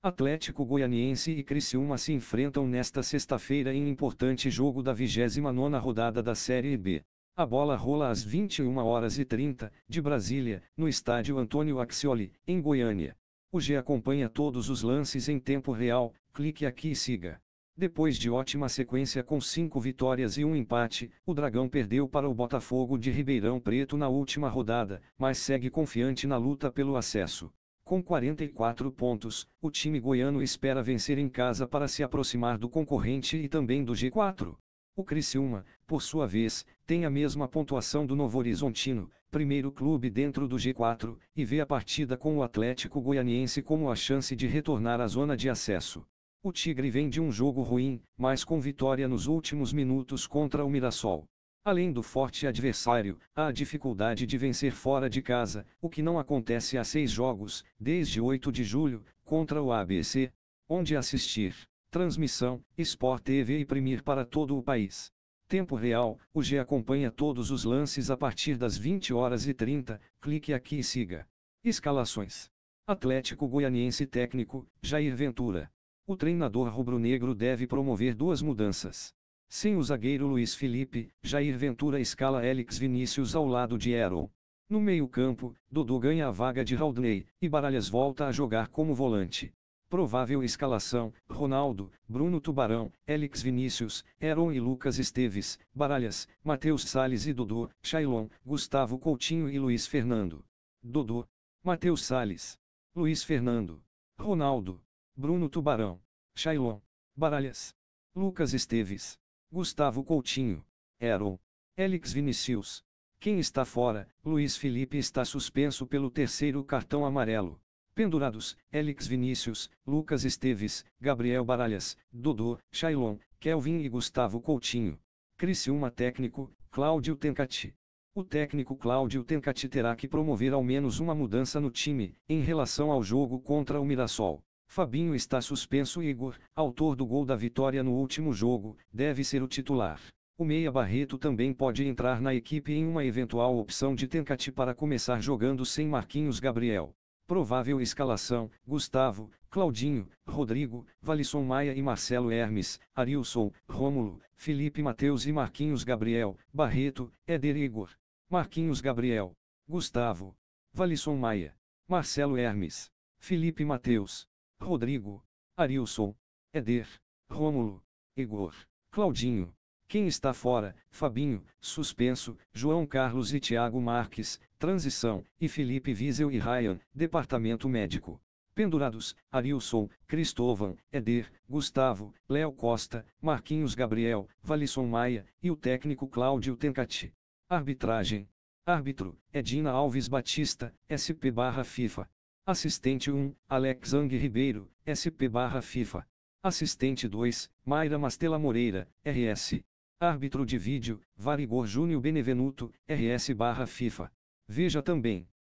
Atlético Goianiense e Criciúma se enfrentam nesta sexta-feira em importante jogo da 29ª rodada da Série B. A bola rola às 21 horas e 30 de Brasília, no estádio Antônio Axioli, em Goiânia. O G acompanha todos os lances em tempo real, clique aqui e siga. Depois de ótima sequência com cinco vitórias e um empate, o Dragão perdeu para o Botafogo de Ribeirão Preto na última rodada, mas segue confiante na luta pelo acesso. Com 44 pontos, o time goiano espera vencer em casa para se aproximar do concorrente e também do G4. O Criciúma, por sua vez, tem a mesma pontuação do Novo Horizontino, primeiro clube dentro do G4, e vê a partida com o Atlético Goianiense como a chance de retornar à zona de acesso. O Tigre vem de um jogo ruim, mas com vitória nos últimos minutos contra o Mirassol. Além do forte adversário, há a dificuldade de vencer fora de casa, o que não acontece há seis jogos, desde 8 de julho, contra o ABC. Onde assistir? Transmissão, Sport TV e Premier para todo o país. Tempo real, o G acompanha todos os lances a partir das 20 horas e 30, clique aqui e siga. Escalações. Atlético Goianiense técnico, Jair Ventura. O treinador rubro-negro deve promover duas mudanças. Sem o zagueiro Luiz Felipe, Jair Ventura escala Elix Vinícius ao lado de Errol. No meio-campo, Dudu ganha a vaga de Haldney e Baralhas volta a jogar como volante. Provável escalação: Ronaldo, Bruno Tubarão, Élix Vinícius, Aaron e Lucas Esteves, Baralhas, Matheus Sales e Dudu, Shailon, Gustavo Coutinho e Luiz Fernando. Dudu, Matheus Sales, Luiz Fernando, Ronaldo, Bruno Tubarão, Shailon, Baralhas, Lucas Esteves, Gustavo Coutinho, Errol, Elix Vinicius. Quem está fora, Luiz Felipe está suspenso pelo terceiro cartão amarelo. Pendurados, Elix Vinícius, Lucas Esteves, Gabriel Baralhas, Dodô, Shailon, Kelvin e Gustavo Coutinho. Criciúma técnico, Cláudio Tencati. O técnico Cláudio Tencati terá que promover ao menos uma mudança no time, em relação ao jogo contra o Mirassol. Fabinho está suspenso Igor, autor do gol da vitória no último jogo, deve ser o titular. O Meia Barreto também pode entrar na equipe em uma eventual opção de Tencati para começar jogando sem Marquinhos Gabriel. Provável escalação: Gustavo, Claudinho, Rodrigo, Valisson Maia e Marcelo Hermes, Arilson, Rômulo, Felipe Mateus e Marquinhos Gabriel, Barreto, Éder Igor, Marquinhos Gabriel, Gustavo, Valisson Maia, Marcelo Hermes, Felipe Mateus. Rodrigo, Arilson, Eder, Rômulo, Igor, Claudinho. Quem está fora? Fabinho, suspenso, João Carlos e Tiago Marques, transição, e Felipe Wiesel e Ryan, departamento médico. Pendurados, Arilson, Cristóvão, Eder, Gustavo, Léo Costa, Marquinhos Gabriel, Valisson Maia, e o técnico Cláudio Tencati. Arbitragem. Árbitro, Edina Alves Batista, SP barra FIFA. Assistente 1, Alex Ang Ribeiro, SP-FIFA. Assistente 2, Mayra Mastela Moreira, RS. Árbitro de vídeo, Varigor Júnior Benevenuto, RS-FIFA. Veja também.